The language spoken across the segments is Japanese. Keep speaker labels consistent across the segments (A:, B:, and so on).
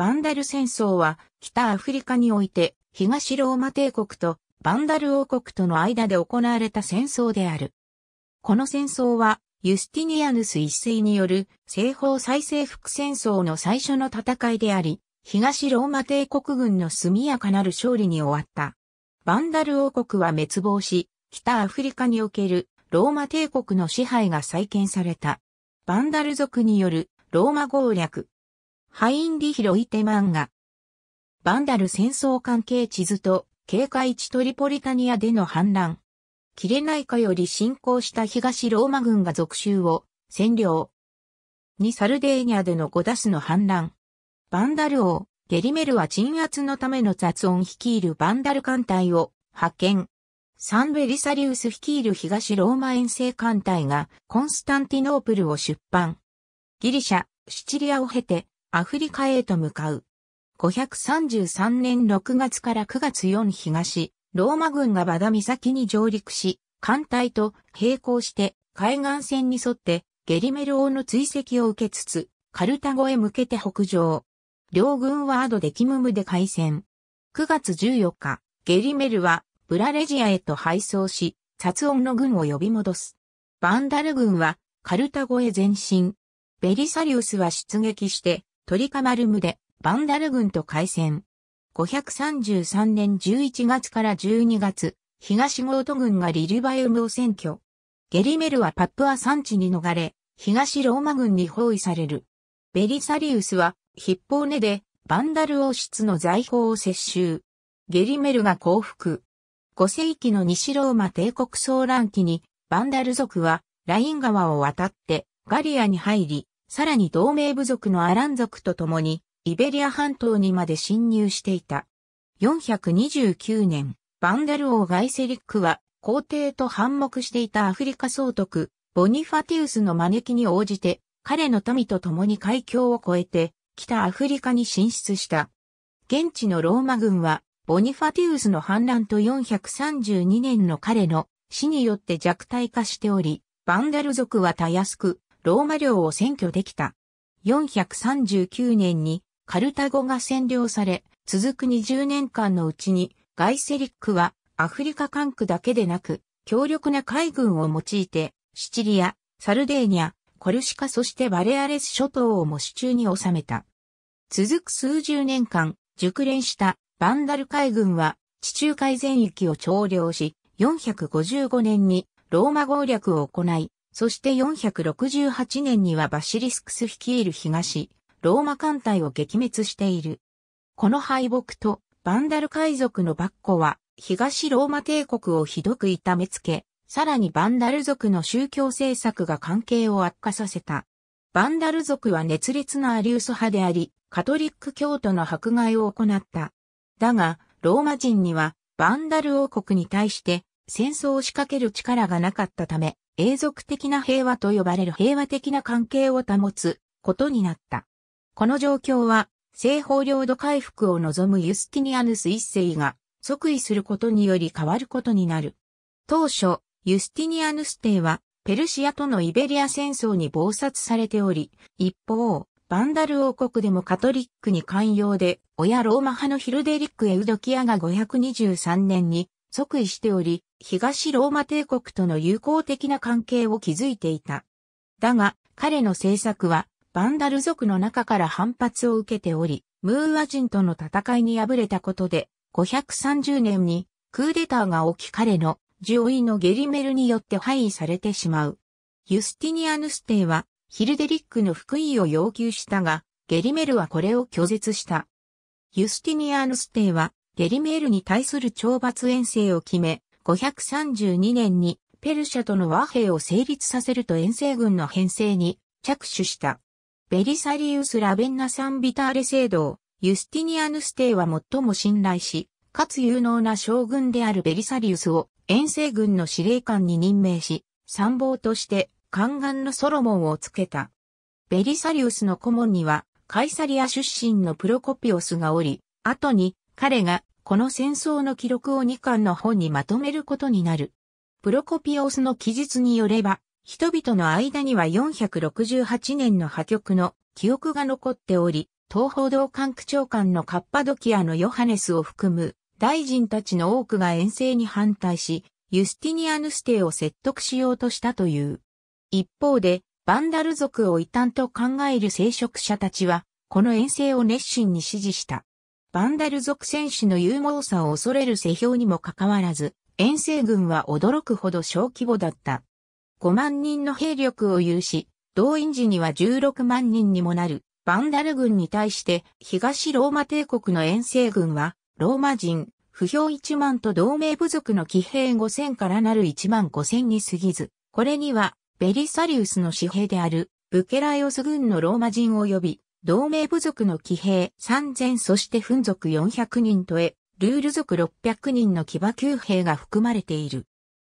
A: バンダル戦争は北アフリカにおいて東ローマ帝国とバンダル王国との間で行われた戦争である。この戦争はユスティニアヌス一世による西方再征服戦争の最初の戦いであり、東ローマ帝国軍の速やかなる勝利に終わった。バンダル王国は滅亡し、北アフリカにおけるローマ帝国の支配が再建された。バンダル族によるローマ攻略、ハインリヒ・ロイテ漫画。バンダル戦争関係地図と、警戒地トリポリタニアでの反乱。キレナイカより侵攻した東ローマ軍が属州を占領。2サルデーニャでのゴダスの反乱。バンダル王、ゲリメルは鎮圧のための雑音率いるバンダル艦隊を派遣。サンベリサリウス率いる東ローマ遠征艦隊がコンスタンティノープルを出版。ギリシャ、シチリアを経てアフリカへと向かう。533年6月から9月4東、ローマ軍がバダ岬に上陸し、艦隊と並行して海岸線に沿ってゲリメル王の追跡を受けつつ、カルタゴへ向けて北上。両軍はアドデキムムで開戦。9月14日、ゲリメルはブラレジアへと敗走し、殺音の軍を呼び戻す。バンダル軍はカルタゴへ前進。ベリサリウスは出撃して、トリカマルムで、バンダル軍と開戦。533年11月から12月、東ゴート軍がリリババウムを占拠。ゲリメルはパップア山地に逃れ、東ローマ軍に包囲される。ベリサリウスは、ヒッポーネで、バンダル王室の財宝を接収。ゲリメルが降伏。5世紀の西ローマ帝国騒乱期に、バンダル族は、ライン川を渡って、ガリアに入り、さらに同盟部族のアラン族と共に、イベリア半島にまで侵入していた。429年、バンダル王ガイセリックは、皇帝と反目していたアフリカ総督、ボニファティウスの招きに応じて、彼の民と共に海峡を越えて、北アフリカに進出した。現地のローマ軍は、ボニファティウスの反乱と432年の彼の死によって弱体化しており、バンダル族はたやすくローマ領を占拠できた。439年にカルタゴが占領され、続く20年間のうちにガイセリックはアフリカ管区だけでなく、強力な海軍を用いて、シチリア、サルデーニャ、コルシカそしてバレアレス諸島を模試中に収めた。続く数十年間、熟練したバンダル海軍は地中海全域を徴領し、455年にローマ合略を行い、そして468年にはバシリスクス率いる東、ローマ艦隊を撃滅している。この敗北と、バンダル海賊のバッコは、東ローマ帝国をひどく痛めつけ、さらにバンダル族の宗教政策が関係を悪化させた。バンダル族は熱烈なアリウス派であり、カトリック教徒の迫害を行った。だが、ローマ人には、バンダル王国に対して、戦争を仕掛ける力がなかったため、永続的な平和と呼ばれる平和的な関係を保つことになった。この状況は、西方領土回復を望むユスティニアヌス一世が即位することにより変わることになる。当初、ユスティニアヌス帝は、ペルシアとのイベリア戦争に暴殺されており、一方、バンダル王国でもカトリックに寛容で、親ローマ派のヒルデリック・エウドキアが523年に即位しており、東ローマ帝国との友好的な関係を築いていた。だが、彼の政策は、バンダル族の中から反発を受けており、ムーア人との戦いに敗れたことで、530年にクーデターが起き彼の上位のゲリメルによって廃位されてしまう。ユスティニアヌス帝はヒルデリックの福位を要求したが、ゲリメルはこれを拒絶した。ユスティニアヌス帝はゲリメールに対する懲罰遠征を決め、532年にペルシャとの和平を成立させると遠征軍の編成に着手した。ベリサリウス・ラベンナ・サン・ビターレ制度ユスティニアヌス帝は最も信頼し、かつ有能な将軍であるベリサリウスを遠征軍の司令官に任命し、参謀として宦官のソロモンをつけた。ベリサリウスの顧問にはカイサリア出身のプロコピオスがおり、後に彼がこの戦争の記録を2巻の本にまとめることになる。プロコピオスの記述によれば、人々の間には468年の破局の記憶が残っており、東方道管区長官のカッパドキアのヨハネスを含む大臣たちの多くが遠征に反対し、ユスティニアヌス帝を説得しようとしたという。一方で、バンダル族を異端と考える聖職者たちは、この遠征を熱心に支持した。バンダル族戦士の勇猛さを恐れる世評にもかかわらず、遠征軍は驚くほど小規模だった。5万人の兵力を有し、動員時には16万人にもなる、バンダル軍に対して東ローマ帝国の遠征軍は、ローマ人、不評1万と同盟部族の騎兵5000からなる1万5000に過ぎず、これにはベリサリウスの紙幣である、ブケライオス軍のローマ人及び、同盟部族の騎兵3000そして紛族400人とえ、ルール族600人の騎馬級兵が含まれている。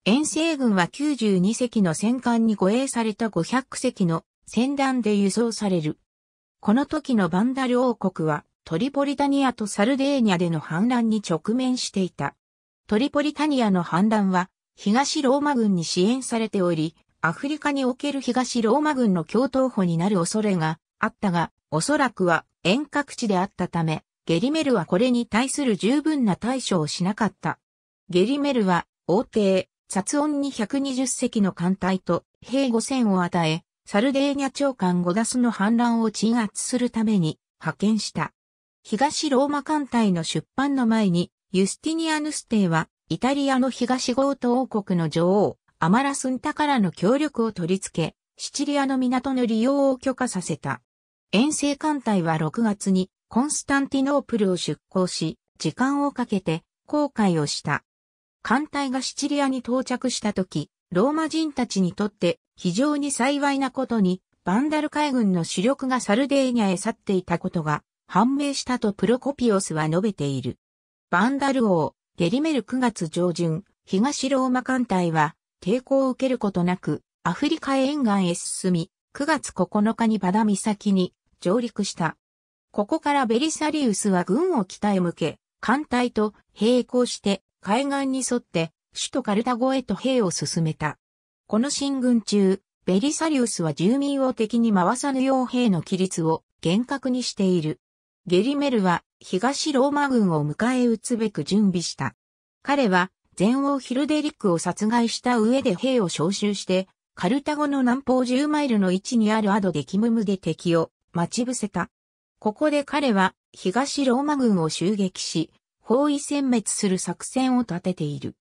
A: 遠征軍は92隻の戦艦に護衛された500隻の戦団で輸送される。この時のバンダル王国はトリポリタニアとサルデーニャでの反乱に直面していた。トリポリタニアの反乱は東ローマ軍に支援されており、アフリカにおける東ローマ軍の共闘歩になる恐れがあったが、おそらくは遠隔地であったため、ゲリメルはこれに対する十分な対処をしなかった。ゲリメルは、王帝、殺音に120隻の艦隊と兵5000を与え、サルデーニャ長官ゴダスの反乱を鎮圧するために派遣した。東ローマ艦隊の出版の前に、ユスティニアヌス帝は、イタリアの東ゴート王国の女王、アマラスンタからの協力を取り付け、シチリアの港の利用を許可させた。遠征艦隊は6月にコンスタンティノープルを出港し、時間をかけて航海をした。艦隊がシチリアに到着した時、ローマ人たちにとって非常に幸いなことに、バンダル海軍の主力がサルデーニャへ去っていたことが判明したとプロコピオスは述べている。バンダル王、ゲリメル9月上旬、東ローマ艦隊は抵抗を受けることなく、アフリカ沿岸へ進み、9月9日にバダ岬に上陸した。ここからベリサリウスは軍を北へ向け、艦隊と並行して海岸に沿って首都カルタゴへと兵を進めた。この進軍中、ベリサリウスは住民を敵に回さぬよう兵の規律を厳格にしている。ゲリメルは東ローマ軍を迎え撃つべく準備した。彼は前王ヒルデリックを殺害した上で兵を招集して、カルタゴの南方10マイルの位置にあるアドでキムムで敵を待ち伏せた。ここで彼は東ローマ軍を襲撃し、包囲殲滅する作戦を立てている。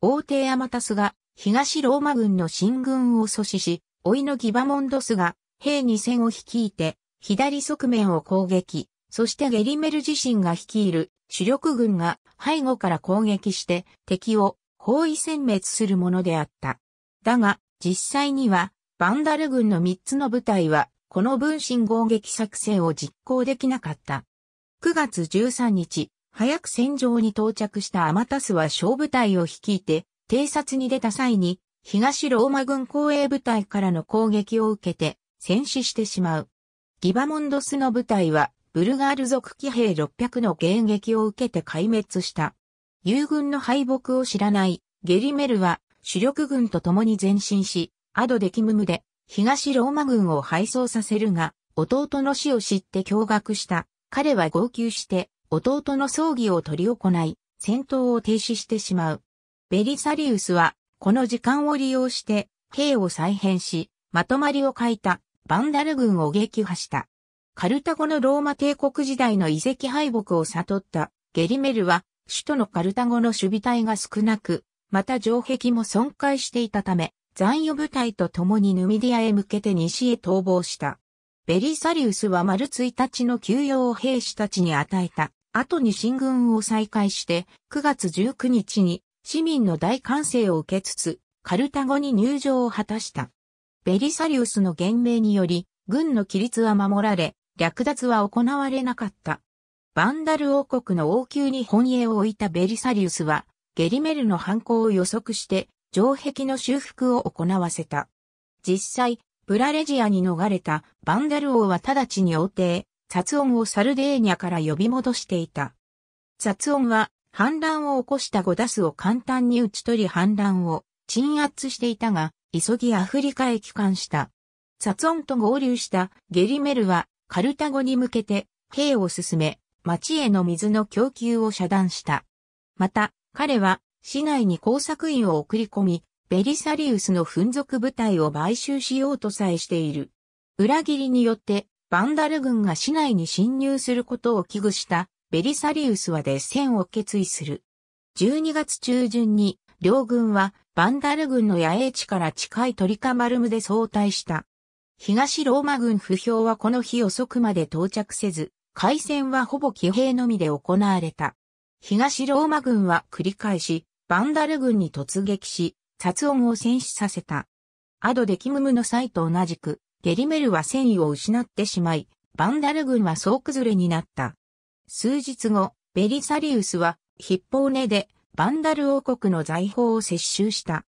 A: 王帝アマタスが東ローマ軍の進軍を阻止し、老いのギバモンドスが兵に戦を率いて、左側面を攻撃、そしてゲリメル自身が率いる主力軍が背後から攻撃して敵を包囲殲滅するものであった。だが、実際には、バンダル軍の3つの部隊はこの分身攻撃作戦を実行できなかった。9月13日、早く戦場に到着したアマタスは小部隊を率いて、偵察に出た際に、東ローマ軍公衛部隊からの攻撃を受けて、戦死してしまう。ギバモンドスの部隊は、ブルガール族騎兵600の迎撃を受けて壊滅した。友軍の敗北を知らない、ゲリメルは、主力軍と共に前進し、アドデキムムで、東ローマ軍を敗走させるが、弟の死を知って驚愕した。彼は号泣して、弟の葬儀を取り行い、戦闘を停止してしまう。ベリサリウスは、この時間を利用して、兵を再編し、まとまりを欠いた、バンダル軍を撃破した。カルタゴのローマ帝国時代の遺跡敗北を悟ったゲリメルは、首都のカルタゴの守備隊が少なく、また城壁も損壊していたため、残余部隊と共にヌミディアへ向けて西へ逃亡した。ベリサリウスは丸1日の休養を兵士たちに与えた。後に進軍を再開して、9月19日に市民の大歓声を受けつつ、カルタゴに入場を果たした。ベリサリウスの言命により、軍の規律は守られ、略奪は行われなかった。バンダル王国の王宮に本営を置いたベリサリウスは、ゲリメルの犯行を予測して、城壁の修復を行わせた。実際、ブラレジアに逃れたバンダル王は直ちに王帝、雑音をサルデーニャから呼び戻していた。雑音は反乱を起こしたゴダスを簡単に打ち取り反乱を鎮圧していたが、急ぎアフリカへ帰還した。雑音と合流したゲリメルはカルタゴに向けて兵を進め、町への水の供給を遮断した。また、彼は市内に工作員を送り込み、ベリサリウスの粉属部隊を買収しようとさえしている。裏切りによって、バンダル軍が市内に侵入することを危惧したベリサリウスはで、戦を決意する。12月中旬に、両軍はバンダル軍の野営地から近いトリカマルムで相対した。東ローマ軍不評はこの日遅くまで到着せず、海戦はほぼ騎兵のみで行われた。東ローマ軍は繰り返しバンダル軍に突撃し、殺音を戦死させた。アド・デキムムの際と同じく、ゲリメルは戦意を失ってしまい、バンダル軍は総崩れになった。数日後、ベリサリウスは、ヒッポーネで、バンダル王国の財宝を接収した。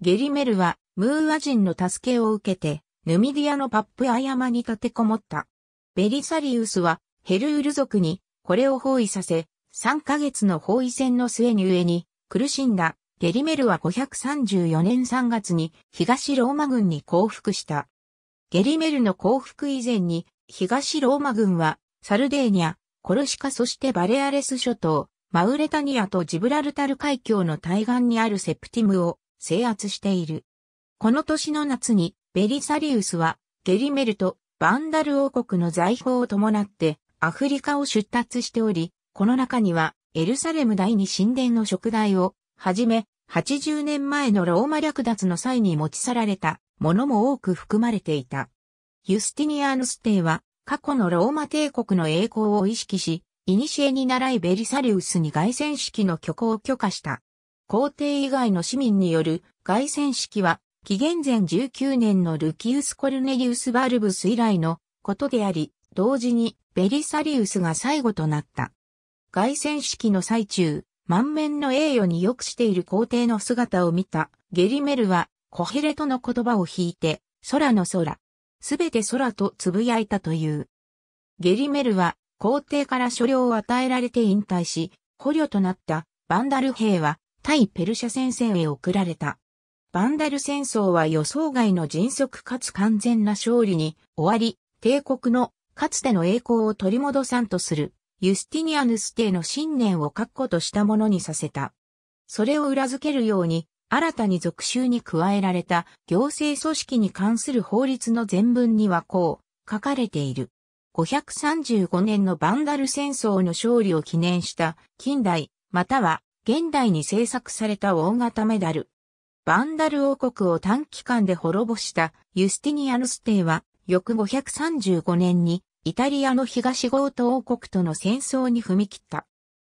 A: ゲリメルは、ムーア人の助けを受けて、ヌミディアのパップア山に立てこもった。ベリサリウスは、ヘルール族に、これを包囲させ、3ヶ月の包囲戦の末に上に、苦しんだゲリメルは534年3月に東ローマ軍に降伏した。ゲリメルの降伏以前に東ローマ軍はサルデーニャ、コルシカそしてバレアレス諸島、マウレタニアとジブラルタル海峡の対岸にあるセプティムを制圧している。この年の夏にベリサリウスはゲリメルとバンダル王国の財宝を伴ってアフリカを出立しており、この中にはエルサレム第二神殿の食材を、はじめ、80年前のローマ略奪の際に持ち去られたものも多く含まれていた。ユスティニアヌス帝は、過去のローマ帝国の栄光を意識し、古に習いベリサリウスに凱旋式の挙行を許可した。皇帝以外の市民による凱旋式は、紀元前19年のルキウス・コルネリウス・バルブス以来のことであり、同時にベリサリウスが最後となった。凱旋式の最中、満面の栄誉に良くしている皇帝の姿を見た、ゲリメルは、コヘレトの言葉を引いて、空の空、すべて空と呟いたという。ゲリメルは、皇帝から所領を与えられて引退し、捕虜となったバンダル兵は対ペルシャ戦線へ送られた。バンダル戦争は予想外の迅速かつ完全な勝利に終わり、帝国のかつての栄光を取り戻さんとするユスティニアヌス帝の信念を確固としたものにさせた。それを裏付けるように、新たに属州に加えられた行政組織に関する法律の全文にはこう書かれている。535年のバンダル戦争の勝利を記念した近代または現代に制作された大型メダル。バンダル王国を短期間で滅ぼしたユスティニアヌス帝は翌535年にイタリアの東ゴート王国との戦争に踏み切った。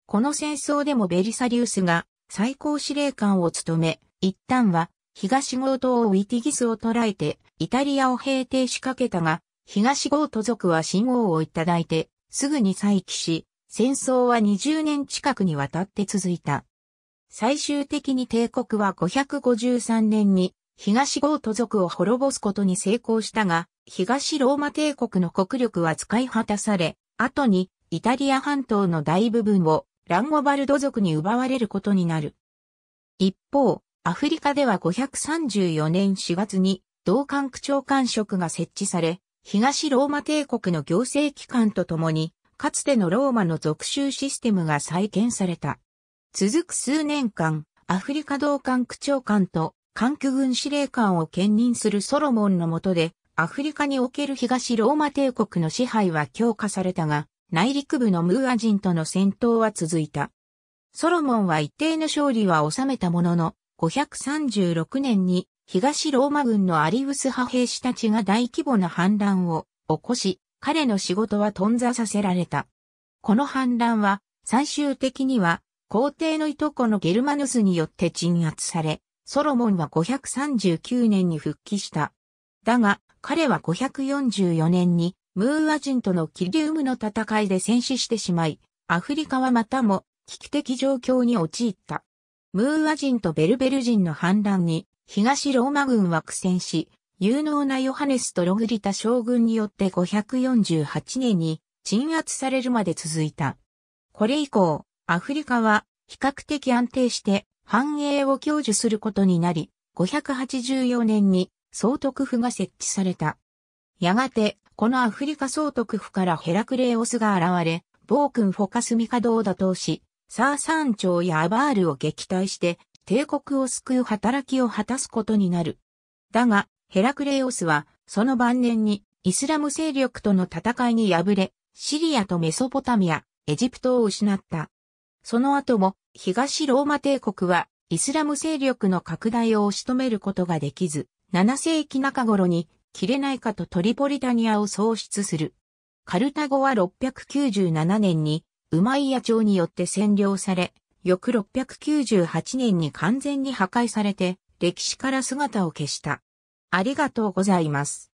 A: この戦争でもベリサリウスが最高司令官を務め、一旦は東ゴート王ウィティギスを捕らえてイタリアを平定しかけたが、東ゴート族は信号をいただいて、すぐに再起し、戦争は20年近くにわたって続いた。最終的に帝国は553年に東ゴート族を滅ぼすことに成功したが、東ローマ帝国の国力は使い果たされ、後にイタリア半島の大部分をランゴバルド族に奪われることになる。一方、アフリカでは534年4月に同管区長官職が設置され、東ローマ帝国の行政機関とともに、かつてのローマの属州システムが再建された。続く数年間、アフリカ同管区長官と管区軍司令官を兼任するソロモンの下で、アフリカにおける東ローマ帝国の支配は強化されたが、内陸部のムーア人との戦闘は続いた。ソロモンは一定の勝利は収めたものの、536年に東ローマ軍のアリウス派兵士たちが大規模な反乱を起こし、彼の仕事は頓挫させられた。この反乱は最終的には皇帝のいとこのゲルマヌスによって鎮圧され、ソロモンは539年に復帰した。だが、彼は544年にムーア人とのキリウムの戦いで戦死してしまい、アフリカはまたも危機的状況に陥った。ムーア人とベルベル人の反乱に東ローマ軍は苦戦し、有能なヨハネスとログリタ将軍によって548年に鎮圧されるまで続いた。これ以降、アフリカは比較的安定して繁栄を享受することになり、584年に総督府が設置された。やがて、このアフリカ総督府からヘラクレオスが現れ、暴君フォカスミカドを打倒し、サーサン朝やアバールを撃退して、帝国を救う働きを果たすことになる。だが、ヘラクレオスは、その晩年に、イスラム勢力との戦いに敗れ、シリアとメソポタミア、エジプトを失った。その後も、東ローマ帝国は、イスラム勢力の拡大を押し止めることができず、7世紀中頃にキレナイカとトリポリタニアを創出する。カルタゴは697年にウマイヤ朝によって占領され、翌698年に完全に破壊されて歴史から姿を消した。ありがとうございます。